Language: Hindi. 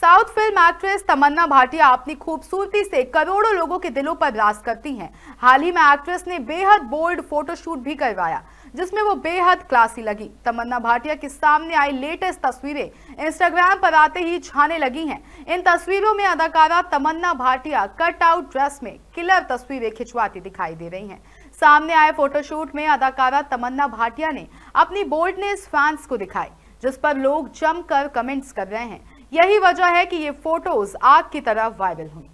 south film actress Tamannaah Bhatia अपनी खूबसूरती से करोड़ों लोगों के दिलों पर राज करती हैं हाल ही में एक्ट्रेस ने बेहद बोल्ड फोटोशूट भी करवाया जिसमें वो बेहद क्लासी लगी तमन्ना भाटिया के सामने आई लेटेस्ट तस्वीरें इंस्टाग्राम पर आते ही छाने लगी हैं इन तस्वीरों में अदाकारा Tamannaah Bhatia cut out dress में किलर तस्वीरें खिंचवाती दिखाई दे रही हैं सामने आए फोटोशूट में अदाकारा तमन्ना भाटिया ने अपनी बोल्डनेस फैंस को दिखाई जिस पर लोग जमकर कमेंट्स कर रहे हैं यही वजह है कि ये फोटोज आग की तरह वायरल हुई